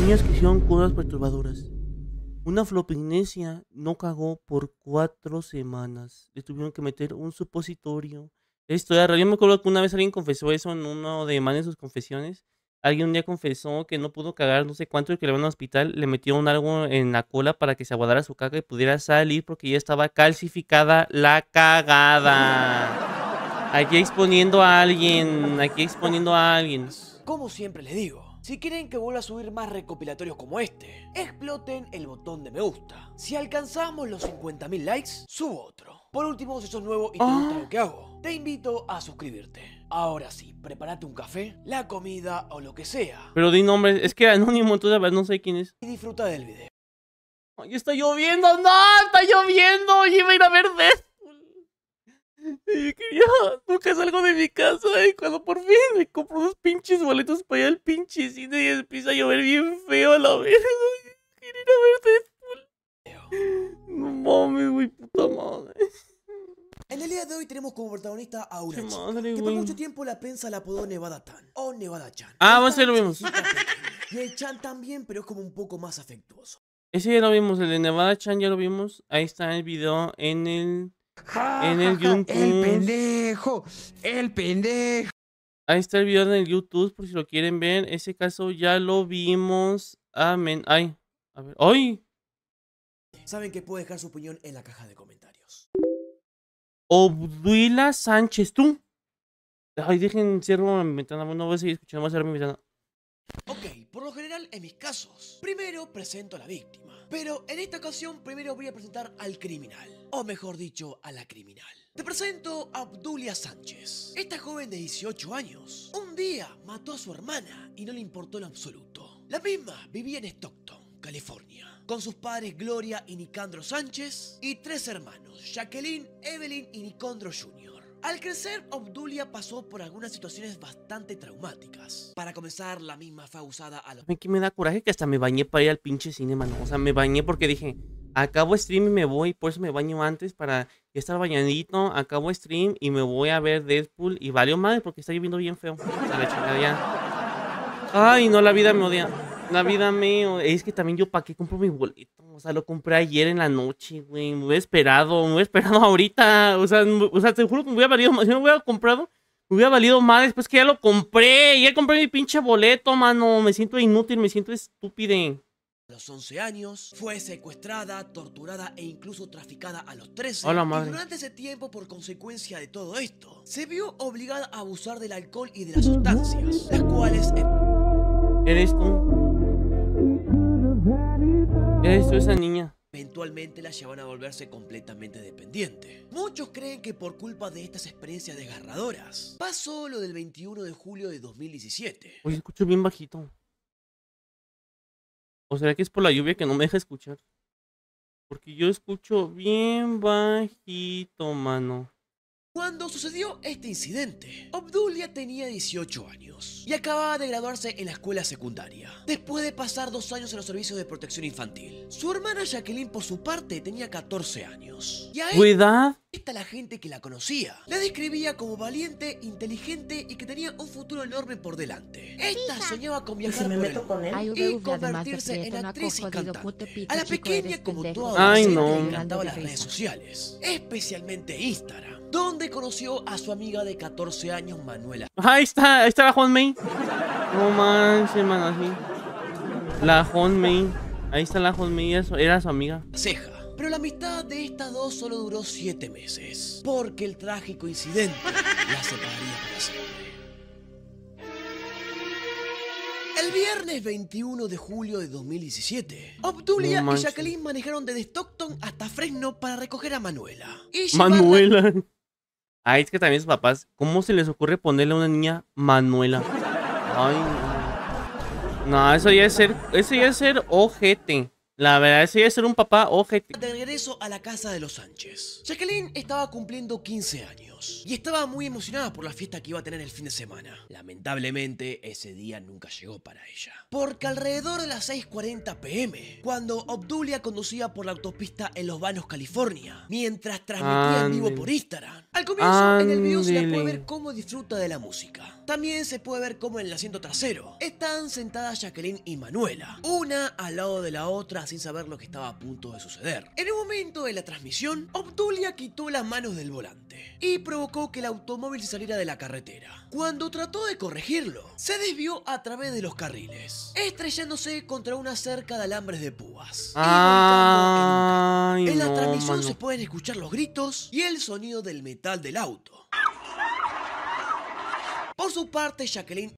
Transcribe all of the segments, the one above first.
Niñas que hicieron cosas perturbadoras. Una flopinesia no cagó por cuatro semanas. Le tuvieron que meter un supositorio. Esto era, yo me acuerdo que una vez alguien confesó eso en uno de más de sus confesiones. Alguien un día confesó que no pudo cagar no sé cuánto y que le van al hospital. Le un algo en la cola para que se aguadara su caca y pudiera salir porque ya estaba calcificada la cagada. Aquí exponiendo a alguien, aquí exponiendo a alguien. Como siempre le digo. Si quieren que vuelva a subir más recopilatorios como este, exploten el botón de me gusta. Si alcanzamos los 50.000 likes, subo otro. Por último, si sos nuevo y te gusta lo que ah. hago, te invito a suscribirte. Ahora sí, prepárate un café, la comida o lo que sea. Pero di nombre, es que anónimo, entonces no sé quién es. Y disfruta del video. ¡Ay, está lloviendo! ¡No! ¡Está lloviendo! y iba a ir a ver esto! Y que nunca salgo de mi casa y cuando por fin me compro unos pinches boletos para ir al pinche cine y empieza a llover bien feo a la vez. Quería ir a ver No mames, güey, puta madre. En el día de hoy tenemos como protagonista a una que por mucho tiempo la pensa la apodó Nevada Tan o Nevada Chan. Ah, va a ser lo vimos Y el Chan también, pero es como un poco más afectuoso. Ese ya lo vimos, el de Nevada Chan ya lo vimos. Ahí está el video en el en el YouTube. El pendejo, el pendejo. Ahí está el video en el YouTube por si lo quieren ver. Ese caso ya lo vimos. Amén. Ay, a ver. ¡Ay! Saben que puede dejar su opinión en la caja de comentarios. Obduila Sánchez, tú. Ay, dejen, cierro mi ventana. No voy a seguir escuchando más mi ventana. Ok, por lo general en mis casos, primero presento a la víctima. Pero en esta ocasión primero voy a presentar al criminal. O mejor dicho, a la criminal. Te presento a Abdulia Sánchez. Esta joven de 18 años, un día mató a su hermana y no le importó en absoluto. La misma vivía en Stockton. California, con sus padres Gloria y Nicandro Sánchez y tres hermanos, Jacqueline, Evelyn y Nicandro Jr. Al crecer, Obdulia pasó por algunas situaciones bastante traumáticas. Para comenzar, la misma fue a la... me da coraje que hasta me bañé para ir al pinche cinema, O sea, me bañé porque dije, acabo stream y me voy, por eso me baño antes para estar bañadito, acabo stream y me voy a ver Deadpool y valió madre porque está lloviendo bien feo. A Ay, no, la vida me odia. vida mío. Es que también yo, ¿para qué compro mi boleto? O sea, lo compré ayer en la noche, güey. Me hubiera esperado, me hubiera esperado ahorita. O sea, te juro que me hubiera valido más. Si no me hubiera comprado, me hubiera valido más después que ya lo compré. Ya compré mi pinche boleto, mano. Me siento inútil, me siento estúpide A los 11 años, fue secuestrada, torturada e incluso traficada a los 13. madre. durante ese tiempo, por consecuencia de todo esto, se vio obligada a abusar del alcohol y de las sustancias, las cuales... ¿Eres tú? niña? Eventualmente la llevan a volverse completamente dependiente. Muchos creen que por culpa de estas experiencias desgarradoras. Pasó lo del 21 de julio de 2017. Oye, escucho bien bajito. ¿O será que es por la lluvia que no me deja escuchar? Porque yo escucho bien bajito, mano. Cuando sucedió este incidente, Obdulia tenía 18 años y acababa de graduarse en la escuela secundaria, después de pasar dos años en los servicios de protección infantil. Su hermana Jacqueline, por su parte, tenía 14 años. Y a ella, la gente que la conocía la describía como valiente, inteligente y que tenía un futuro enorme por delante. Esta soñaba con viajar por y convertirse en actriz y cantante. A la pequeña, como toda adolescente, le encantaba las redes sociales, especialmente Instagram donde conoció a su amiga de 14 años, Manuela. Ahí está, ahí está la May. No manches, man, así. La May, Ahí está la Juan May, era su amiga. Ceja. Pero la amistad de estas dos solo duró 7 meses, porque el trágico incidente la separaría para siempre. El viernes 21 de julio de 2017, Obdulia y Jacqueline manejaron desde Stockton hasta Fresno para recoger a Manuela. Manuela. Ay, ah, es que también sus papás, ¿cómo se les ocurre ponerle a una niña Manuela? Ay, no. No, eso ya es ser, eso ya es ser ojete. La verdad es que ser un papá objetivo. De regreso a la casa de los Sánchez. Jacqueline estaba cumpliendo 15 años y estaba muy emocionada por la fiesta que iba a tener el fin de semana. Lamentablemente, ese día nunca llegó para ella. Porque alrededor de las 6.40 pm, cuando Obdulia conducía por la autopista en Los Vanos, California, mientras transmitía en vivo por Instagram. Al comienzo, en el video se puede ver cómo disfruta de la música. También se puede ver cómo en el asiento trasero están sentadas Jacqueline y Manuela, una al lado de la otra sin saber lo que estaba a punto de suceder. En el momento de la transmisión, Obdulia quitó las manos del volante y provocó que el automóvil saliera de la carretera. Cuando trató de corregirlo, se desvió a través de los carriles, estrellándose contra una cerca de alambres de púas. en, la transmisión se pueden escuchar los gritos y el sonido del metal del auto. Por su parte, Jacqueline...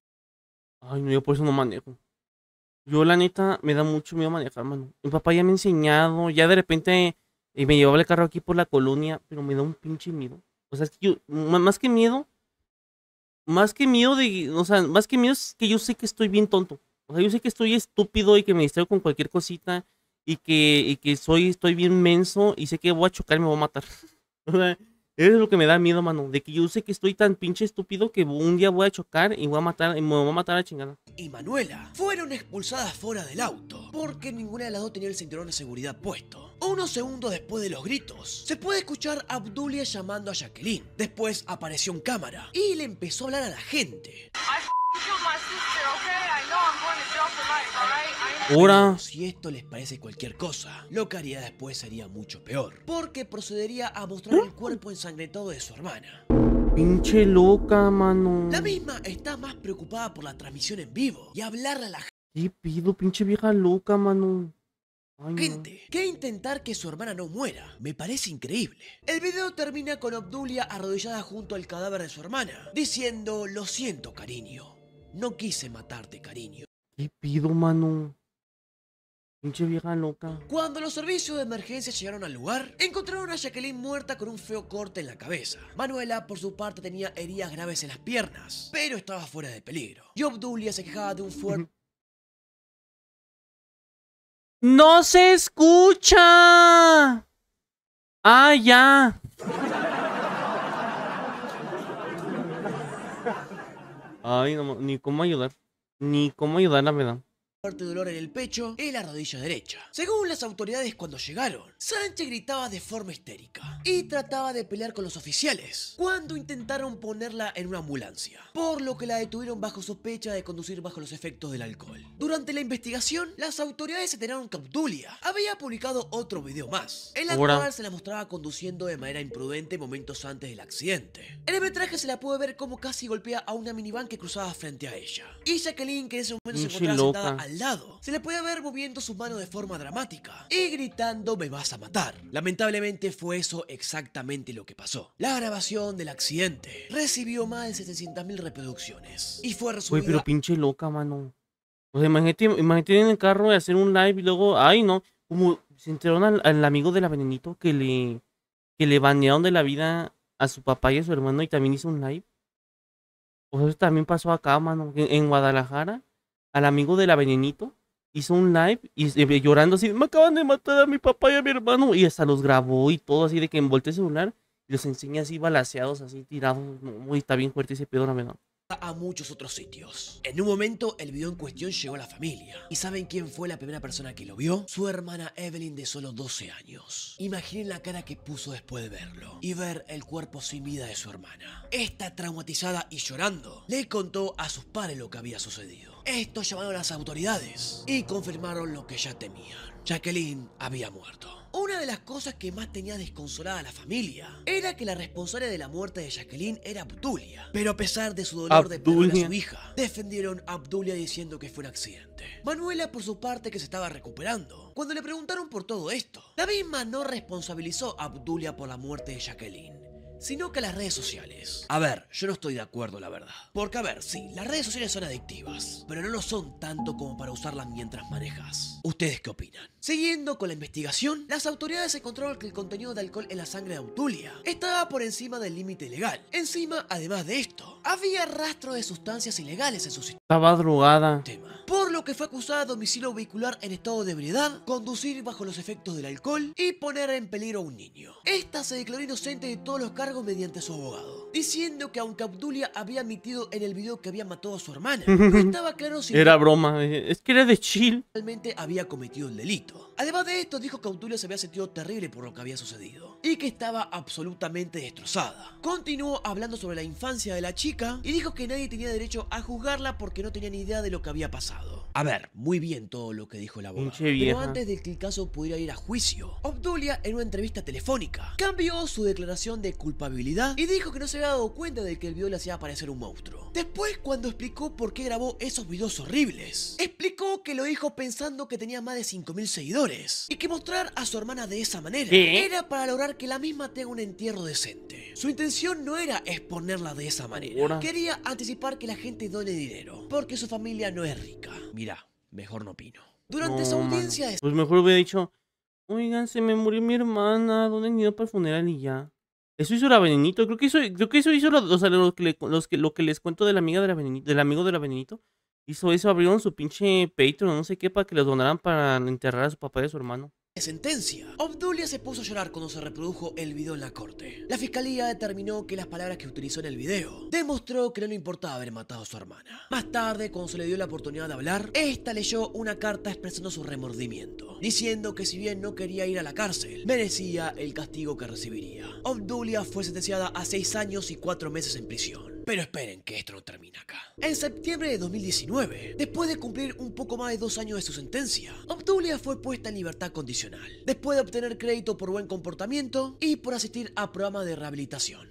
Ay, no, yo por eso no manejo. Yo, la neta, me da mucho miedo manejar, mano. Mi papá ya me ha enseñado, ya de repente y eh, me llevaba el carro aquí por la colonia, pero me da un pinche miedo. O sea, es que yo, más que miedo, más que miedo de, o sea, más que miedo es que yo sé que estoy bien tonto. O sea, yo sé que estoy estúpido y que me distraigo con cualquier cosita y que, y que soy, estoy bien menso y sé que voy a chocar y me voy a matar. O sea, eso es lo que me da miedo, mano. De que yo sé que estoy tan pinche estúpido que un día voy a chocar y voy a matar, me voy a matar a chingada. Y Manuela fueron expulsadas fuera del auto porque ninguna de las dos tenía el cinturón de seguridad puesto. Unos segundos después de los gritos, se puede escuchar a Abdulia llamando a Jacqueline. Después apareció en cámara y le empezó a hablar a la gente. Ahora, si esto les parece cualquier cosa, lo que haría después sería mucho peor, porque procedería a mostrar el cuerpo ensangrentado de su hermana. Pinche loca, mano. La misma está más preocupada por la transmisión en vivo y hablarle a la gente. ¿Qué pido, pinche vieja loca, mano? Gente, que intentar que su hermana no muera. Me parece increíble. El video termina con Obdulia arrodillada junto al cadáver de su hermana, diciendo, lo siento, cariño. No quise matarte, cariño. ¿Qué pido, mano? Pinche vieja loca. Cuando los servicios de emergencia llegaron al lugar, encontraron a Jacqueline muerta con un feo corte en la cabeza. Manuela, por su parte, tenía heridas graves en las piernas, pero estaba fuera de peligro. Y Obdulia se quejaba de un fuerte. ¡No se escucha! ¡Ah, ya! Ay, no, ni cómo ayudar. Ni cómo ayudar, la verdad fuerte dolor en el pecho y la rodilla derecha. Según las autoridades cuando llegaron, Sánchez gritaba de forma histérica y trataba de pelear con los oficiales cuando intentaron ponerla en una ambulancia, por lo que la detuvieron bajo sospecha de conducir bajo los efectos del alcohol. Durante la investigación, las autoridades se enteraron que había publicado otro video más, en el cual se la mostraba conduciendo de manera imprudente momentos antes del accidente. En el metraje se la pudo ver como casi golpea a una minivan que cruzaba frente a ella. Y Jacqueline, que en ese momento mm, se encontraba sentada al lado. Se le puede ver moviendo su mano de forma dramática y gritando me vas a matar. Lamentablemente fue eso exactamente lo que pasó. La grabación del accidente recibió más de 700.000 reproducciones y fue resumida... Uy, pero pinche loca, mano. O sea, imagínate, en el carro de hacer un live y luego, ay no, como se enteraron al, amigo de la Venenito que le, que le banearon de la vida a su papá y a su hermano y también hizo un live. O eso también pasó acá, mano, en Guadalajara al amigo de la Venenito, hizo un live y, llorando así, me acaban de matar a mi papá y a mi hermano, y hasta los grabó y todo así de que envolté el celular y los enseña así balanceados, así tirados, muy, está bien fuerte ese pedo, la menor a muchos otros sitios. En un momento, el video en cuestión llegó a la familia. ¿Y saben quién fue la primera persona que lo vio? Su hermana Evelyn de solo 12 años. Imaginen la cara que puso después de verlo y ver el cuerpo sin vida de su hermana. Esta traumatizada y llorando, le contó a sus padres lo que había sucedido. Esto llamaron a las autoridades y confirmaron lo que ya temían. Jacqueline había muerto. Una de las cosas que más tenía desconsolada a la familia era que la responsable de la muerte de Jacqueline era Abdulia. Pero a pesar de su dolor de perder a su hija, defendieron a Abdulia diciendo que fue un accidente. Manuela, por su parte, que se estaba recuperando. Cuando le preguntaron por todo esto, la misma no responsabilizó a Abdulia por la muerte de Jacqueline sino que las redes sociales. A ver, yo no estoy de acuerdo, la verdad. Porque, a ver, sí, las redes sociales son adictivas, pero no lo son tanto como para usarlas mientras manejas. ¿Ustedes qué opinan? Siguiendo con la investigación, las autoridades encontraron que el contenido de alcohol en la sangre de Autulia estaba por encima del límite legal. Encima, además de esto, había rastro de sustancias ilegales en su sistema. Estaba drogada por lo que fue acusada de domicilio vehicular en estado de ebriedad, conducir bajo los efectos del alcohol y poner en peligro a un niño. Esta se declaró inocente de todos los cargos mediante su abogado, diciendo que aunque Abdulia había admitido en el video que había matado a su hermana, no estaba claro si... Era broma, eh, es que era de chill. Realmente había cometido el delito. Además de esto, dijo que Abdulia se había sentido terrible por lo que había sucedido y que estaba absolutamente destrozada. Continuó hablando sobre la infancia de la chica y dijo que nadie tenía derecho a juzgarla porque no tenía ni idea de lo que había pasado. A ver, muy bien todo lo que dijo la voz, Pero antes de que el caso pudiera ir a juicio, Obdulia en una entrevista telefónica cambió su declaración de culpabilidad y dijo que no se había dado cuenta de que el video le hacía parecer un monstruo. Después, cuando explicó por qué grabó esos videos horribles, explicó que lo dijo pensando que tenía más de 5.000 seguidores y que mostrar a su hermana de esa manera era para lograr que la misma tenga un entierro decente. Su intención no era exponerla de esa manera. Quería anticipar que la gente done dinero, porque su familia no es rica. Mira, mejor no opino. Durante esa audiencia... Pues mejor hubiera dicho, oigan, se me murió mi hermana, ¿dónde han ido para el funeral y ya? Eso hizo la venenito, creo que eso, que eso hizo lo, o sea, lo que, que, les cuento de la amiga de la del amigo de la venenito. Hizo eso, abrieron su pinche Patreon, no sé qué, para que los donaran para enterrar a su papá y a su hermano sentencia. Obdulia se puso a llorar cuando se reprodujo el video en la corte. La fiscalía determinó que las palabras que utilizó en el video demostró que no le importaba haber matado a su hermana. Más tarde, cuando se le dio la oportunidad de hablar, esta leyó una carta expresando su remordimiento, diciendo que si bien no quería ir a la cárcel, merecía el castigo que recibiría. Obdulia fue sentenciada a 6 años y 4 meses en prisión. Pero esperen que esto no termina acá. En septiembre de 2019, después de cumplir un poco más de dos años de su sentencia, Obdulia fue puesta en libertad condicional, después de obtener crédito por buen comportamiento y por asistir a programas de rehabilitación.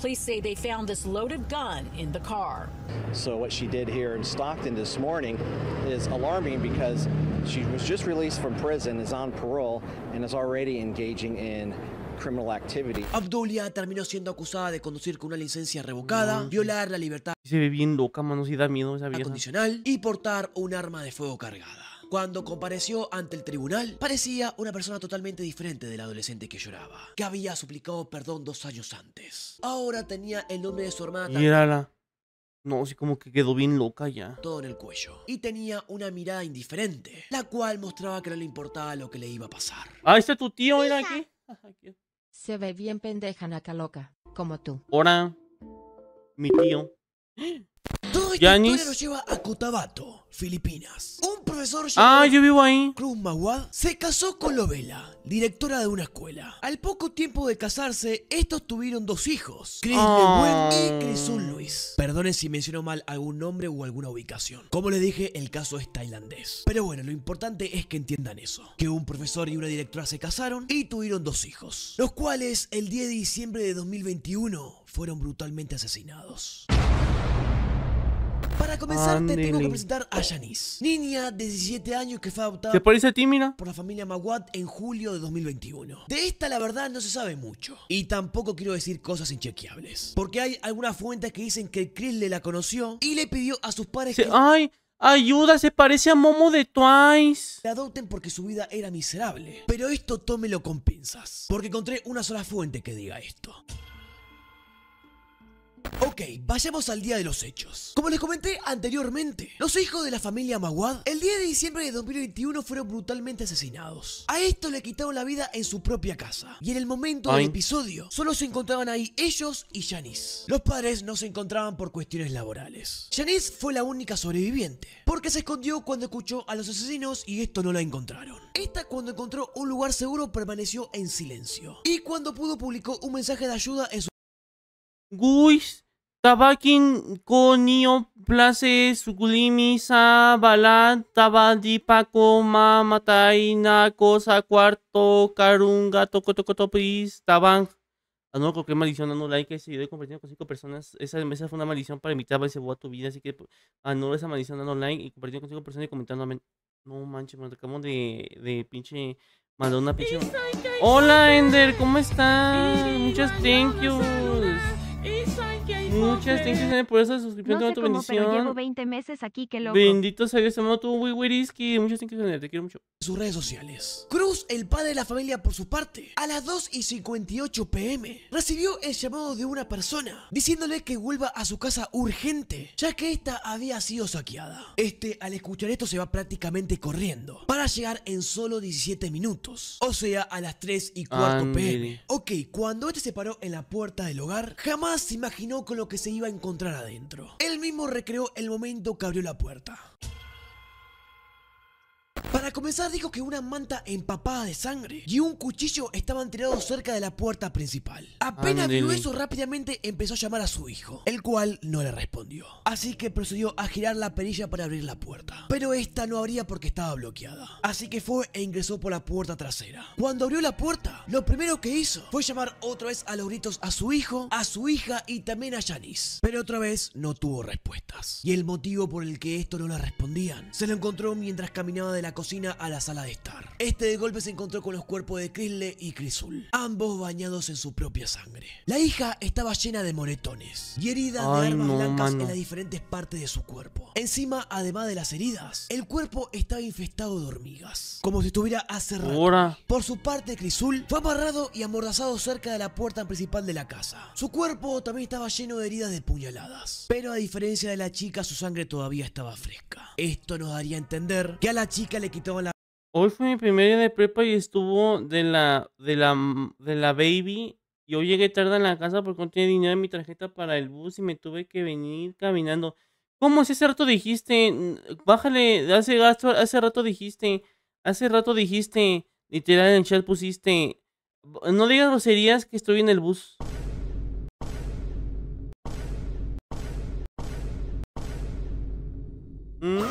Police say they found this loaded gun in the car. So what she did here in Stockton this morning is alarming because she was just released from prison, is on parole, and is already engaging in criminal activity. Abdulia terminó siendo acusada de conducir con una licencia revocada, no. violar la libertad. Se ve bien loca, mano, si da miedo esa vieja. Acondicional y portar un arma de fuego cargada cuando compareció ante el tribunal, parecía una persona totalmente diferente del adolescente que lloraba, que había suplicado perdón dos años antes. Ahora tenía el nombre de su hermana. Mírala. No, sí, como que quedó bien loca ya. Todo en el cuello. Y tenía una mirada indiferente, la cual mostraba que no le importaba lo que le iba a pasar. Ah, este tu tío, ¿era aquí. Se ve bien pendeja, naca loca, como tú. Ahora, mi tío. Todo esto lleva a Cotabato, Filipinas profesor Ah, yo vivo ahí. Cruz Magua se casó con Lovela, directora de una escuela. Al poco tiempo de casarse, estos tuvieron dos hijos, Chris ah. Buen y Crisun Luis. Perdonen si menciono mal algún nombre o alguna ubicación. Como les dije, el caso es tailandés. Pero bueno, lo importante es que entiendan eso, que un profesor y una directora se casaron y tuvieron dos hijos, los cuales el 10 de diciembre de 2021 fueron brutalmente asesinados. Para comenzar, te tengo que presentar a Janice, niña de 17 años que fue adoptada por la familia Maguad en julio de 2021. De esta, la verdad, no se sabe mucho. Y tampoco quiero decir cosas inchequeables. Porque hay algunas fuentes que dicen que Chris le la conoció y le pidió a sus padres que... ¡Ay! Ayuda, se parece a Momo de Twice. La adopten porque su vida era miserable. Pero esto tómelo lo compensas Porque encontré una sola fuente que diga esto. Ok, vayamos al día de los hechos. Como les comenté anteriormente, los hijos de la familia Maguad el 10 de diciembre de 2021 fueron brutalmente asesinados. A esto le quitaron la vida en su propia casa. Y en el momento del episodio, solo se encontraban ahí ellos y Janice. Los padres no se encontraban por cuestiones laborales. Janice fue la única sobreviviente, porque se escondió cuando escuchó a los asesinos y esto no la encontraron. Esta cuando encontró un lugar seguro permaneció en silencio. Y cuando pudo publicó un mensaje de ayuda en su Guis, Tabakin, Conio, Place, Suglimi, Sabala, na ko Cosa, Cuarto, Carunga, Toco, coto Topis, Tabang. Ah, no, qué maldición, dando like ese video compartiendo con cinco personas. Esa, mesa fue una maldición para invitar a ese a tu vida, así que pues, ah, no esa maldición dando like y compartiendo con cinco personas y comentando. No manches, me acabamos de, de pinche una pinche. Hola, Ender, ¿cómo estás? Muchas gracias. E Muchas gracias por esa suscripción. No sé tu bendición. llevo 20 meses aquí, que loco. Bendito sea tu Wiriski. Muchas gracias, te quiero mucho. Sus redes sociales. Cruz, el padre de la familia, por su parte, a las 2 y 58 pm, recibió el llamado de una persona diciéndole que vuelva a su casa urgente, ya que esta había sido saqueada. Este, al escuchar esto, se va prácticamente corriendo para llegar en solo 17 minutos, o sea, a las 3 y 4 ah, pm. Ok, cuando este se paró en la puerta del hogar, jamás se imaginó con lo que se iba a encontrar adentro. Él mismo recreó el momento que abrió la puerta. Para comenzar dijo que una manta empapada de sangre y un cuchillo estaban tirados cerca de la puerta principal. Apenas ah, vio eso rápidamente empezó a llamar a su hijo, el cual no le respondió. Así que procedió a girar la perilla para abrir la puerta. Pero esta no abría porque estaba bloqueada. Así que fue e ingresó por la puerta trasera. Cuando abrió la puerta, lo primero que hizo fue llamar otra vez a los gritos a su hijo, a su hija y también a Janice. Pero otra vez no tuvo respuestas. Y el motivo por el que esto no la respondían se lo encontró mientras caminaba de la la cocina a la sala de estar. Este de golpe se encontró con los cuerpos de Crisle y Crisul, ambos bañados en su propia sangre. La hija estaba llena de moretones y heridas de armas blancas en las diferentes partes de su cuerpo. Encima, además de las heridas, el cuerpo estaba infestado de hormigas, como si estuviera aserrado. Por su parte, Crisul fue amarrado y amordazado cerca de la puerta principal de la casa. Su cuerpo también estaba lleno de heridas de puñaladas, pero a diferencia de la chica, su sangre todavía estaba fresca. Esto nos daría a entender que a la chica quitó la... Hoy fue mi primer día de prepa y estuvo de la, de la, de la baby. y Yo llegué tarde en la casa porque no tenía dinero en mi tarjeta para el bus y me tuve que venir caminando. ¿Cómo si hace rato dijiste? Bájale, hace gasto, hace rato dijiste, hace rato dijiste, literal en el chat pusiste, no digas groserías que estoy en el bus. ¿Mm?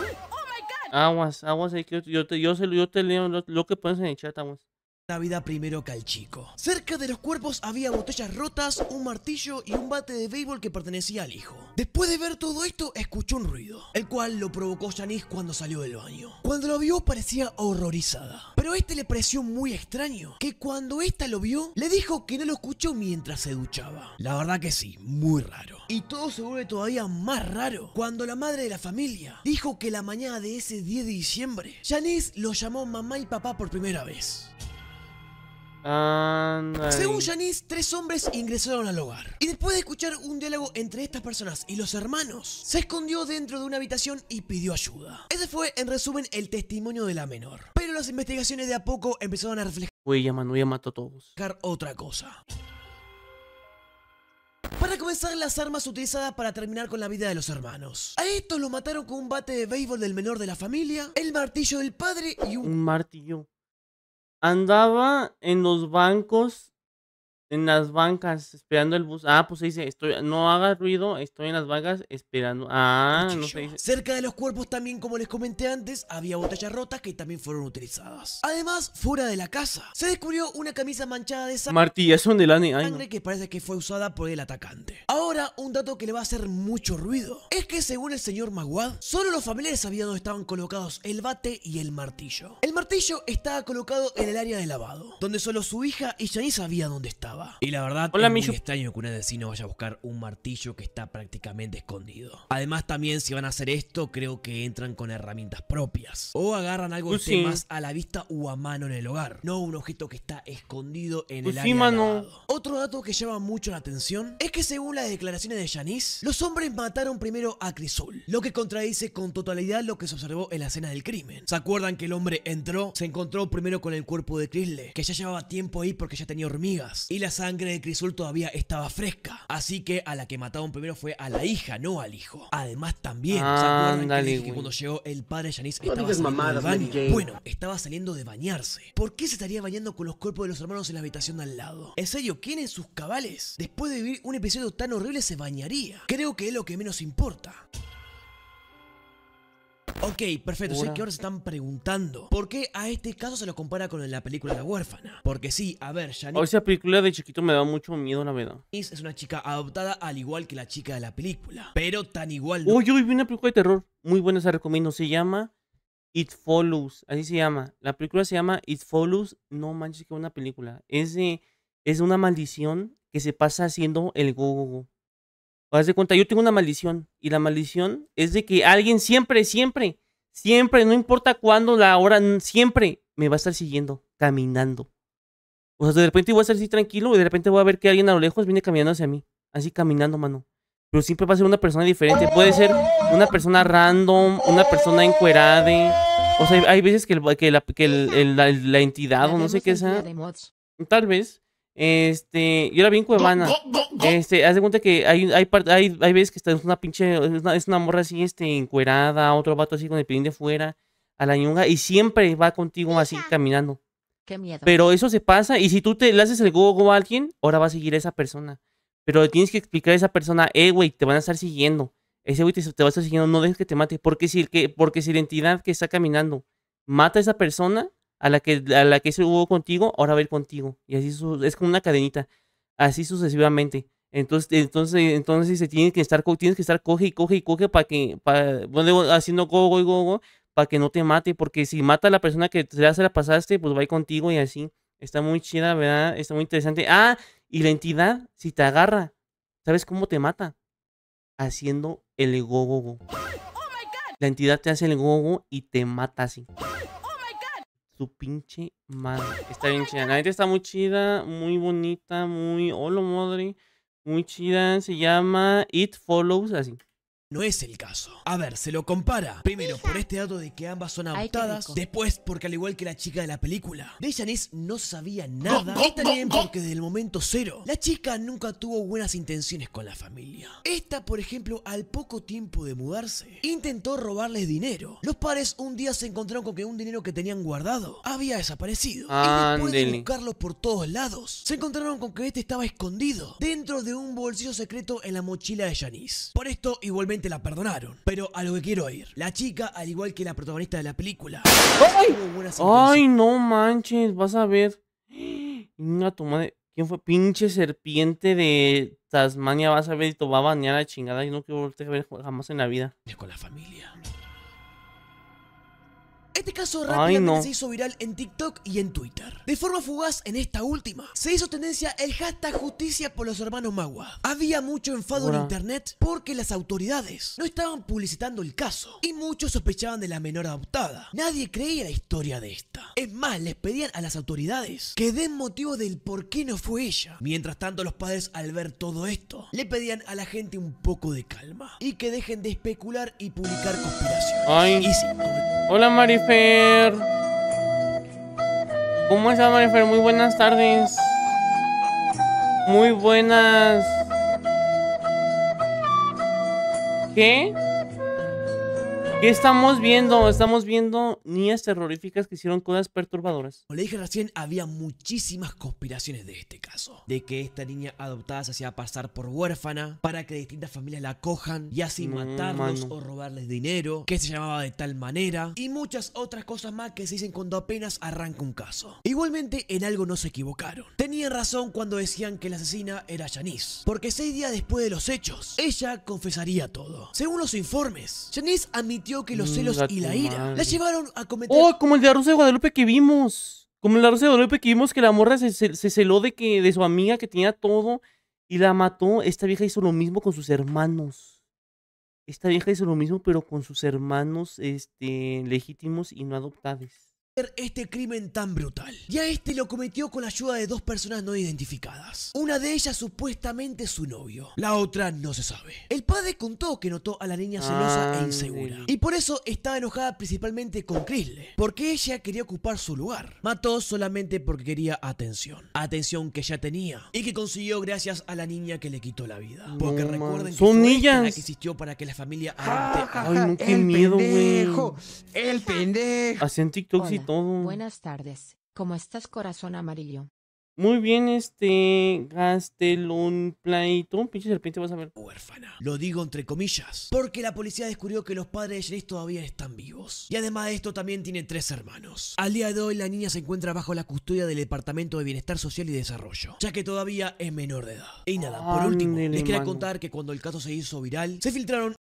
Aguas, aguas, yo, te, yo, te, yo, te leo lo, lo que pones en el chat, aguas. La vida primero que al chico. Cerca de los cuerpos había botellas rotas, un martillo y un bate de béisbol que pertenecía al hijo. Después de ver todo esto, escuchó un ruido, el cual lo provocó Janice cuando salió del baño. Cuando lo vio parecía horrorizada, pero a este le pareció muy extraño, que cuando esta lo vio, le dijo que no lo escuchó mientras se duchaba. La verdad que sí, muy raro. Y todo se vuelve todavía más raro cuando la madre de la familia dijo que la mañana de ese 10 de diciembre, Janice lo llamó mamá y papá por primera vez. Según Janice, tres hombres ingresaron al hogar. Y después de escuchar un diálogo entre estas personas y los hermanos, se escondió dentro de una habitación y pidió ayuda. Ese fue, en resumen, el testimonio de la menor. Pero las investigaciones de a poco empezaron a reflejar... a todos. ...otra cosa. Para comenzar, las armas utilizadas para terminar con la vida de los hermanos. A estos lo mataron con un bate de béisbol del menor de la familia, el martillo del padre y un... Un martillo andaba en los bancos en las bancas esperando el bus. Ah, pues se dice, estoy, no haga ruido, estoy en las bancas esperando. Ah, no se dice. Cerca de los cuerpos también, como les comenté antes, había botellas rotas que también fueron utilizadas. Además, fuera de la casa, se descubrió una camisa manchada de sangre. Martillazo de sangre que parece que fue usada por el atacante. Ahora, un dato que le va a hacer mucho ruido. Es que según el señor Maguad, solo los familiares sabían dónde estaban colocados el bate y el martillo. El martillo estaba colocado en el área de lavado, donde solo su hija y Janice sabían dónde estaba. Y la verdad, es muy extraño que un asesino vaya a buscar un martillo que está prácticamente escondido. Además, también si van a hacer esto, creo que entran con herramientas propias. O agarran algo más pues a la vista o a mano en el hogar. No un objeto que está escondido en pues el sí, mano. Otro dato que llama mucho la atención es que según las declaraciones de Janice, los hombres mataron primero a Crisul. Lo que contradice con totalidad lo que se observó en la escena del crimen. ¿Se acuerdan que el hombre entró? Se encontró primero con el cuerpo de Crisle? que ya llevaba tiempo ahí porque ya tenía hormigas. Y la sangre de Crisol todavía estaba fresca. Así que a la que mataron primero fue a la hija, no al hijo. Además también, cuando llegó el padre Janice estaba saliendo Bueno, estaba saliendo de bañarse. ¿Por qué se estaría bañando con los cuerpos de los hermanos en la habitación de al lado? En serio, ¿quién en sus cabales, después de vivir un episodio tan horrible, se bañaría? Creo que es lo que menos importa. Ok, perfecto. Sé que ahora se están preguntando por qué a este caso se lo compara con la película La huérfana. Porque sí, a ver, Janice. O esa película de chiquito me da mucho miedo, la verdad. Es una chica adoptada al igual que la chica de la película. Pero tan igual. yo vi una película de terror. Muy buena, se recomiendo. Se llama It Follows. Así se llama. La película se llama It Follows. No manches, que una película. Es es una maldición que se pasa haciendo el gogo. -go -go. Haz de cuenta, yo tengo una maldición. Y la maldición es de que alguien siempre, siempre, siempre, no importa cuándo, la hora, siempre me va a estar siguiendo, caminando. O sea, de repente voy a estar así tranquilo y de repente voy a ver que alguien a lo lejos viene caminando hacia mí. Así caminando, mano. Pero siempre va a ser una persona diferente. Puede ser una persona random, una persona encuerada. O sea, hay veces que, que, la, la, entidad o no sé qué sea. Tal vez este, yo era bien en Cuevana. Este, haz de cuenta que hay, hay, hay, veces que está es una pinche, es una, morra así, este, encuerada, otro vato así con el pin de fuera, a la ñunga... y siempre va contigo así caminando. Qué miedo. Pero eso se pasa, y si tú te le haces el gogo a alguien, ahora va a seguir a esa persona. Pero tienes que explicar a esa persona, eh, güey, te van a estar siguiendo. Ese güey te, va a estar siguiendo, no dejes que te mate. Porque si, el que, porque si la entidad que está caminando mata a esa persona, a la que, a la que hubo contigo, ahora va a ir contigo. Y así es como una cadenita, así sucesivamente. Entonces, entonces, entonces se tiene que estar, tienes que estar coge y coge y coge para que, haciendo gogo y gogo para que no te mate, porque si mata a la persona que te la, se la pasaste, pues va a ir contigo y así. Está muy chida, ¿verdad? Está muy interesante. Ah, y la entidad, si te agarra, ¿sabes cómo te mata? Haciendo el gogo. ¡Oh, la entidad te hace el gogo y te mata así su pinche madre. Está bien chida. La gente está muy chida, muy bonita, muy. Hola, madre. Muy chida. Se llama It Follows, así. No es el caso. A ver, se lo compara. Primero, por este dato de que ambas son adoptadas. Después, porque al igual que la chica de la película, Dejanis no sabía nada. Y también porque desde el momento cero, la chica nunca tuvo buenas intenciones con la familia. Esta, por ejemplo, al poco tiempo de mudarse, intentó robarles dinero. Los padres un día se encontraron con que un dinero que tenían guardado había desaparecido. y después de buscarlo por todos lados, se encontraron con que este estaba escondido dentro de un bolsillo secreto en la mochila de Janice. Por esto, igualmente te la perdonaron, pero a lo que quiero oír La chica, al igual que la protagonista de la película. ¡Ay! no manches! Vas a ver. Una tu madre ¿Quién fue? Pinche serpiente de Tasmania. Vas a ver y te va a bañar a chingada. Y no quiero volver a ver jamás en la vida. Con la familia. Este caso rápidamente se hizo viral en TikTok y en Twitter. De forma fugaz en esta última, se hizo tendencia el hashtag justicia por los hermanos Magua. Había mucho enfado en internet porque las autoridades no estaban publicitando el caso y muchos sospechaban de la menor adoptada. Nadie creía la historia de esta. Es más, les pedían a las autoridades que den motivo del por qué no fue ella. Mientras tanto, los padres al ver todo esto, le pedían a la gente un poco de calma y que dejen de especular y publicar conspiraciones. Hola Marifer. ¿Cómo estás Marifer? Muy buenas tardes. Muy buenas. ¿Qué? ¿Qué estamos viendo? Estamos viendo niñas terroríficas que hicieron cosas perturbadoras. Como le dije recién, había muchísimas conspiraciones de este caso. De que esta niña adoptada se hacía pasar por huérfana para que distintas familias la cojan y así mm, matarlos o robarles dinero, que se llamaba de tal manera y muchas otras cosas más que se dicen cuando apenas arranca un caso. Igualmente, en algo no se equivocaron. Tenían razón cuando decían que la asesina era Janice, porque seis días después de los hechos, ella confesaría todo. Según los informes, Janice admitió que los mm, celos y la ira la llevaron a cometer... ¡Oh, como el de la de Guadalupe que vimos! Como el de la de Guadalupe que vimos que la morra se, celó de, que, de su amiga que tenía todo y la mató. Esta vieja hizo lo mismo con sus hermanos. Esta vieja hizo lo mismo, pero con sus hermanos este, legítimos y no adoptados este crimen tan brutal. Y a este lo cometió con la ayuda de dos personas no identificadas. Una de ellas supuestamente su novio, la otra no se sabe. El padre contó que notó a la niña celosa e ah, insegura. Y por eso estaba enojada principalmente con Crisle porque ella quería ocupar su lugar. Mató solamente porque quería atención. Atención que ya tenía y que consiguió gracias a la niña que le quitó la vida. Porque recuerden que son que existió para que la familia... Ay, no, qué el miedo, pendejo, El pendejo. TikTok Buenas tardes. ¿Cómo estás, corazón amarillo? Muy bien, este Gastelón Playton pinche serpiente, vas a ver. Huérfana. Lo digo entre comillas, porque la policía descubrió que los padres de Janice todavía están vivos. Y además de esto, también tiene tres hermanos. Al día de hoy, la niña se encuentra bajo la custodia del Departamento de Bienestar Social y Desarrollo, ya que todavía es menor de edad. Y nada, por último, les quería contar que cuando el caso se hizo viral, se filtraron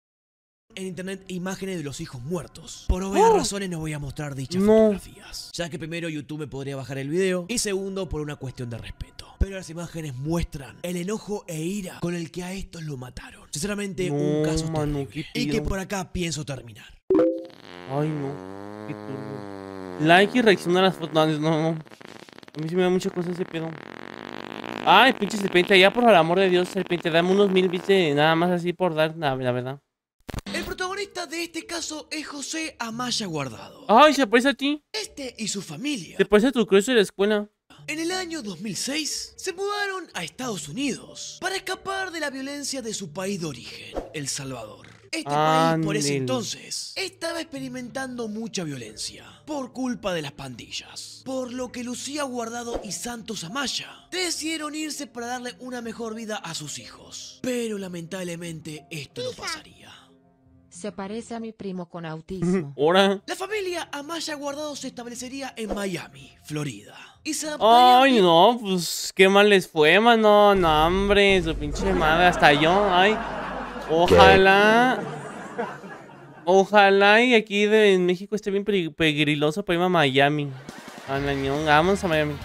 en internet imágenes de los hijos muertos. Por obvias oh. razones no voy a mostrar dichas fotografías, ya que primero YouTube me podría bajar el video y segundo por una cuestión de respeto. Pero las imágenes muestran el enojo e ira con el que a estos lo mataron. Sinceramente, un caso Y que por acá pienso terminar. Ay, no. Like y reacciona a las fotos. No, A mí se me da muchas cosas ese pedo. Ay, pinche serpiente, ya por el amor de Dios, serpiente, dame unos mil bits nada más así por dar, la verdad de este caso es José Amaya Guardado. ¡Ay, se parece a ti! Este y su familia. Se parece a tu cruce de la escuela. En el año 2006 se mudaron a Estados Unidos para escapar de la violencia de su país de origen, El Salvador. Este país por ese entonces estaba experimentando mucha violencia por culpa de las pandillas, por lo que Lucía Guardado y Santos Amaya decidieron irse para darle una mejor vida a sus hijos. Pero lamentablemente esto no pasaría. Se parece a mi primo con autismo. La familia Amaya Guardado se establecería en Miami, Florida. Ay, no, pues qué mal les fue, mano. No, hombre, su pinche madre, hasta yo. Ay, ojalá. Ojalá y aquí de, en México esté bien peligroso para ir a Miami. A Vámonos a Miami.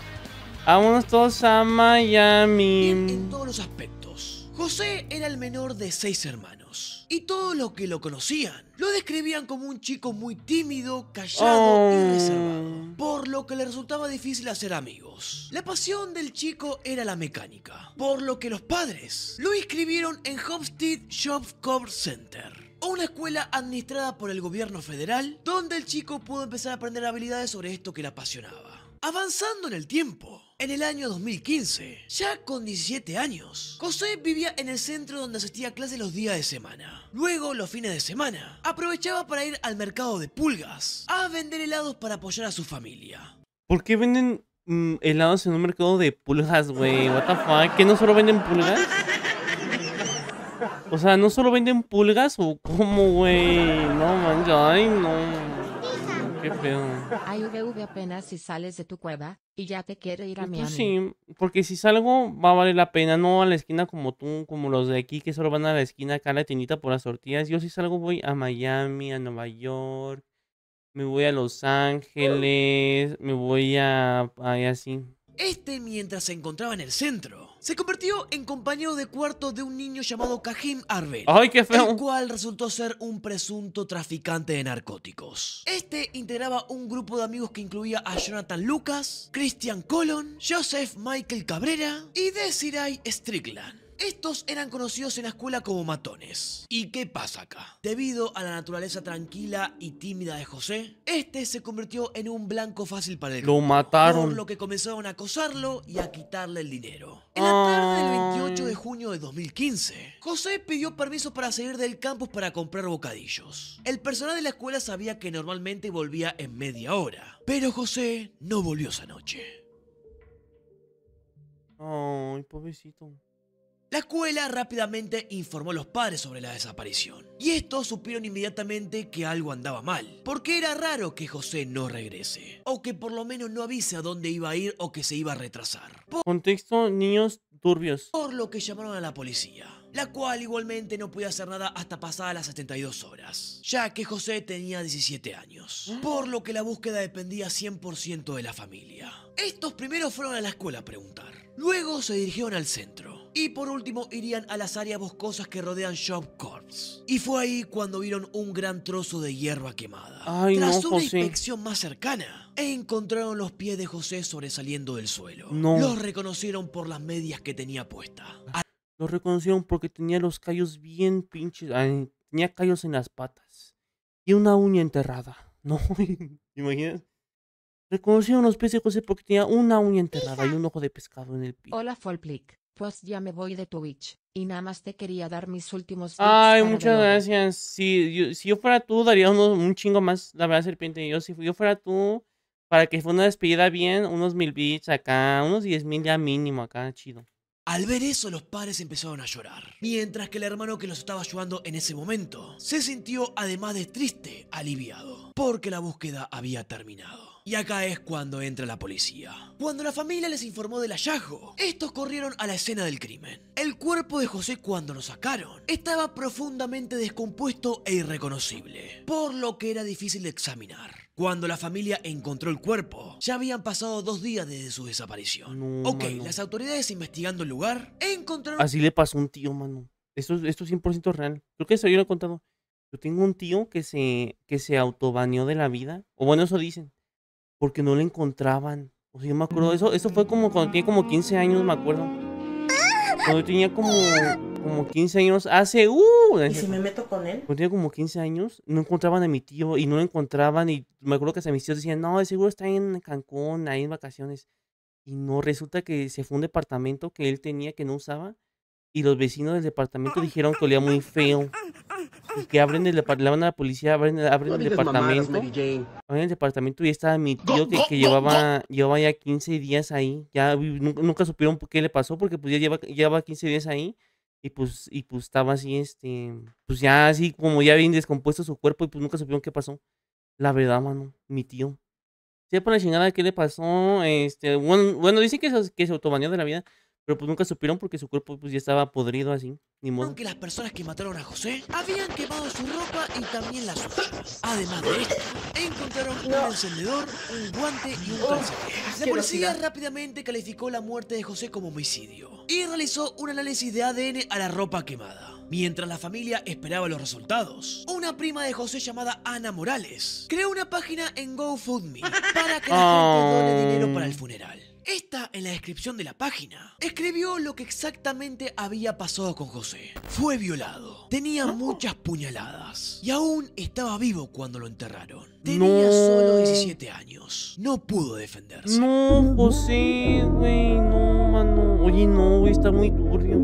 Vámonos todos a Miami. en todos los aspectos. José era el menor de seis hermanos y todos los que lo conocían. Lo describían como un chico muy tímido, callado y oh. reservado, por lo que le resultaba difícil hacer amigos. La pasión del chico era la mecánica, por lo que los padres lo inscribieron en Homestead Shop Corps Center una escuela administrada por el gobierno federal, donde el chico pudo empezar a aprender habilidades sobre esto que le apasionaba. Avanzando en el tiempo, en el año 2015. Ya con 17 años, José vivía en el centro donde asistía clases los días de semana. Luego, los fines de semana, aprovechaba para ir al mercado de pulgas a vender helados para apoyar a su familia. ¿Por qué venden mm, helados en un mercado de pulgas, güey? What the fuck? ¿Que no solo venden pulgas? O sea, ¿no solo venden pulgas o cómo, güey? No, manches, ay, no. Qué feo. Hay apenas si sales de tu cueva y ya te quiere ir a pues, pues, Miami. Sí, porque si salgo va a valer la pena, no a la esquina como tú, como los de aquí que solo van a la esquina acá a la tiendita por las tortillas. Yo si salgo voy a Miami, a Nueva York, me voy a Los Ángeles, me voy a, Ahí así. Este mientras se encontraba en el centro se convirtió en compañero de cuarto de un niño llamado Kahim Arbel. ¡Ay, El cual resultó ser un presunto traficante de narcóticos. Este integraba un grupo de amigos que incluía a Jonathan Lucas, Christian Colon, Joseph Michael Cabrera y Desiree Strickland. Estos eran conocidos en la escuela como matones. ¿Y qué pasa acá? Debido a la naturaleza tranquila y tímida de José, este se convirtió en un blanco fácil para el Lo mataron. Por lo que comenzaron a acosarlo y a quitarle el dinero. En la tarde del 28 de junio de 2015, José pidió permiso para salir del campus para comprar bocadillos. El personal de la escuela sabía que normalmente volvía en media hora, pero José no volvió esa noche. Ay, pobrecito. La escuela rápidamente informó a los padres sobre la desaparición. Y estos supieron inmediatamente que algo andaba mal. Porque era raro que José no regrese. O que por lo menos no avise a dónde iba a ir o que se iba a retrasar. Por... Contexto, niños turbios. Por lo que llamaron a la policía la cual igualmente no podía hacer nada hasta pasadas las 72 horas, ya que José tenía 17 años, por lo que la búsqueda dependía 100% de la familia. Estos primeros fueron a la escuela a preguntar, luego se dirigieron al centro, y por último irían a las áreas boscosas que rodean Shop Corps. Y fue ahí cuando vieron un gran trozo de hierba quemada. Ay, Tras una inspección más cercana, encontraron los pies de José sobresaliendo del suelo. No. Los reconocieron por las medias que tenía puesta. Los reconocieron porque tenía los callos bien pinches. tenía callos en las patas. Y una uña enterrada. No, ¿te imaginas? Reconocieron los pies de José porque tenía una uña enterrada y un ojo de pescado en el pie. Hola, Folplick pues ya me voy de tu bitch, Y nada más te quería dar mis últimos. Ay, muchas gracias. Si yo, si fuera tú, daría un chingo más, la verdad, serpiente. Yo, si yo fuera tú, para que fuera una despedida bien, unos mil bits acá, unos diez mil ya mínimo acá, chido. Al ver eso, los padres empezaron a llorar, mientras que el hermano que los estaba ayudando en ese momento se sintió, además de triste, aliviado, porque la búsqueda había terminado. Y acá es cuando entra la policía. Cuando la familia les informó del hallazgo, estos corrieron a la escena del crimen. El cuerpo de José cuando lo sacaron estaba profundamente descompuesto e irreconocible, por lo que era difícil de examinar. Cuando la familia encontró el cuerpo, ya habían pasado dos días desde su desaparición. ok, las autoridades investigando el lugar encontraron... Así le pasó a un tío, mano. Esto, esto es 100% real. Creo que eso yo lo he contado. Yo tengo un tío que se, que se autobaneó de la vida. O bueno, eso dicen porque no le encontraban. O sea, yo me acuerdo, eso, eso fue como cuando tenía como 15 años, me acuerdo. Cuando tenía como, como 15 años, hace, uh, ¿Y si me meto con él? Cuando tenía como 15 años, no encontraban a mi tío y no lo encontraban. Y me acuerdo que hasta mis tíos decían, no, seguro está en Cancún, ahí en vacaciones. Y no, resulta que se fue un departamento que él tenía que no usaba y los vecinos del departamento dijeron que olía muy feo. Y que abren el departamento, la policía, abren, el departamento. abren el departamento y estaba mi tío que, llevaba, llevaba ya 15 días ahí. Ya nunca, supieron qué le pasó porque pues ya lleva, llevaba 15 días ahí. Y pues, y pues estaba así, este, pues ya así como ya bien descompuesto su cuerpo y pues nunca supieron qué pasó. La verdad, mano, mi tío. Sepa la chingada qué le pasó, este, bueno, dicen que se, que se de la vida, pero pues nunca supieron porque su cuerpo pues ya estaba podrido así, ni modo. Aunque las personas que mataron a José habían quemado su ropa y también las suya. Además de esto, encontraron un encendedor, un guante y un calzado. La policía rápidamente calificó la muerte de José como homicidio y realizó un análisis de ADN a la ropa quemada. Mientras la familia esperaba los resultados, una prima de José llamada Ana Morales creó una página en GoFundMe para que la gente dinero para el funeral está en la descripción de la página, escribió lo que exactamente había pasado con José. Fue violado, tenía muchas puñaladas y aún estaba vivo cuando lo enterraron. Tenía solo 17 años, no pudo defenderse. No, José, güey, no, mano. Oye, no, está muy turbio.